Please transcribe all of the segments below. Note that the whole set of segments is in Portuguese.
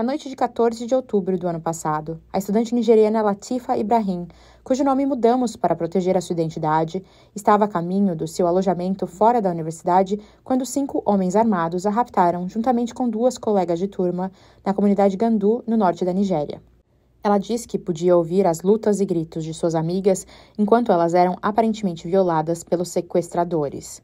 na noite de 14 de outubro do ano passado, a estudante nigeriana Latifa Ibrahim, cujo nome mudamos para proteger a sua identidade, estava a caminho do seu alojamento fora da universidade quando cinco homens armados a raptaram, juntamente com duas colegas de turma, na comunidade Gandu, no norte da Nigéria. Ela diz que podia ouvir as lutas e gritos de suas amigas enquanto elas eram aparentemente violadas pelos sequestradores.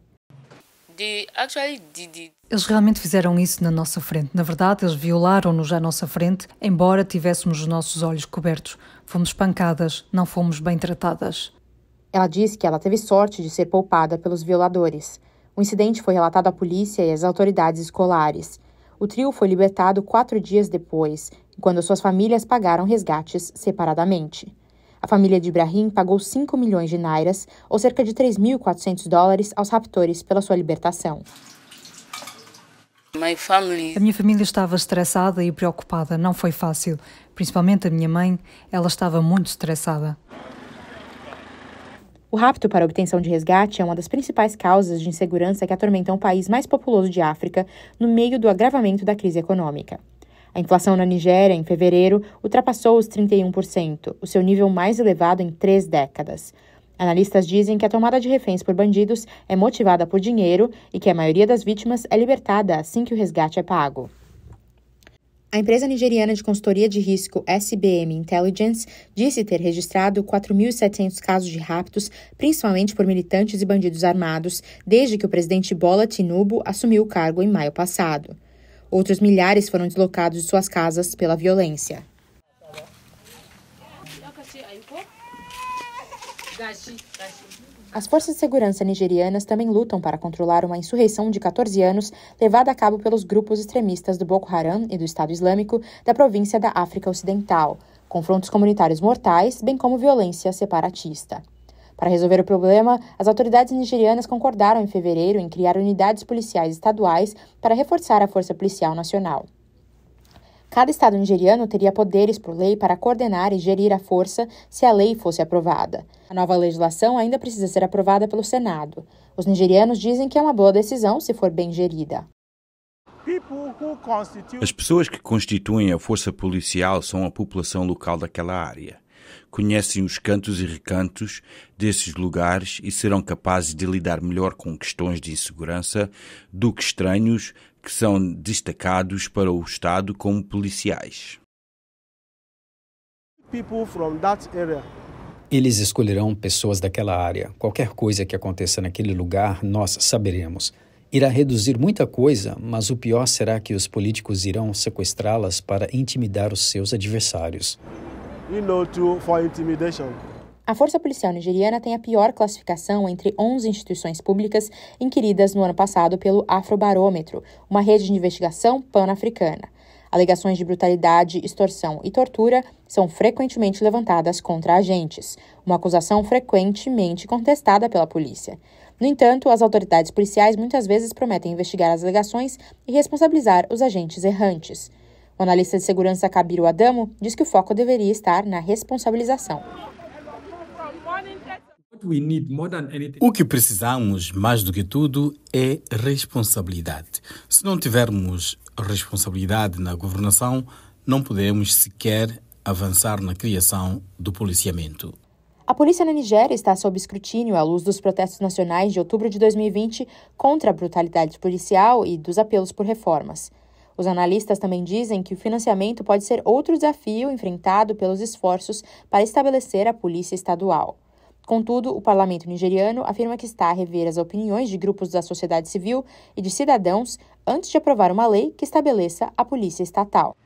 They actually did it eles realmente fizeram isso na nossa frente. Na verdade, eles violaram-nos à nossa frente, embora tivéssemos os nossos olhos cobertos. Fomos pancadas, não fomos bem tratadas. Ela disse que ela teve sorte de ser poupada pelos violadores. O incidente foi relatado à polícia e às autoridades escolares. O trio foi libertado quatro dias depois, quando suas famílias pagaram resgates separadamente. A família de Ibrahim pagou 5 milhões de nairas, ou cerca de 3.400 dólares, aos raptores pela sua libertação. A minha família estava estressada e preocupada, não foi fácil. Principalmente a minha mãe, ela estava muito estressada. O rapto para obtenção de resgate é uma das principais causas de insegurança que atormentam o país mais populoso de África no meio do agravamento da crise econômica. A inflação na Nigéria, em fevereiro, ultrapassou os 31%, o seu nível mais elevado em três décadas. Analistas dizem que a tomada de reféns por bandidos é motivada por dinheiro e que a maioria das vítimas é libertada assim que o resgate é pago. A empresa nigeriana de consultoria de risco SBM Intelligence disse ter registrado 4.700 casos de raptos, principalmente por militantes e bandidos armados, desde que o presidente Bola Tinubu assumiu o cargo em maio passado. Outros milhares foram deslocados de suas casas pela violência. As forças de segurança nigerianas também lutam para controlar uma insurreição de 14 anos levada a cabo pelos grupos extremistas do Boko Haram e do Estado Islâmico da província da África Ocidental, confrontos comunitários mortais, bem como violência separatista. Para resolver o problema, as autoridades nigerianas concordaram em fevereiro em criar unidades policiais estaduais para reforçar a força policial nacional. Cada Estado nigeriano teria poderes por lei para coordenar e gerir a força se a lei fosse aprovada. A nova legislação ainda precisa ser aprovada pelo Senado. Os nigerianos dizem que é uma boa decisão se for bem gerida. As pessoas que constituem a força policial são a população local daquela área conhecem os cantos e recantos desses lugares e serão capazes de lidar melhor com questões de insegurança do que estranhos que são destacados para o Estado como policiais. Eles escolherão pessoas daquela área. Qualquer coisa que aconteça naquele lugar, nós saberemos. Irá reduzir muita coisa, mas o pior será que os políticos irão sequestrá-las para intimidar os seus adversários. A Força Policial Nigeriana tem a pior classificação entre 11 instituições públicas inquiridas no ano passado pelo Afrobarômetro, uma rede de investigação pan-africana. Alegações de brutalidade, extorsão e tortura são frequentemente levantadas contra agentes, uma acusação frequentemente contestada pela polícia. No entanto, as autoridades policiais muitas vezes prometem investigar as alegações e responsabilizar os agentes errantes. O analista de segurança Kabiru Adamo diz que o foco deveria estar na responsabilização. O que precisamos mais do que tudo é responsabilidade. Se não tivermos responsabilidade na governação, não podemos sequer avançar na criação do policiamento. A polícia na Nigéria está sob escrutínio à luz dos protestos nacionais de outubro de 2020 contra a brutalidade policial e dos apelos por reformas. Os analistas também dizem que o financiamento pode ser outro desafio enfrentado pelos esforços para estabelecer a polícia estadual. Contudo, o parlamento nigeriano afirma que está a rever as opiniões de grupos da sociedade civil e de cidadãos antes de aprovar uma lei que estabeleça a polícia estatal.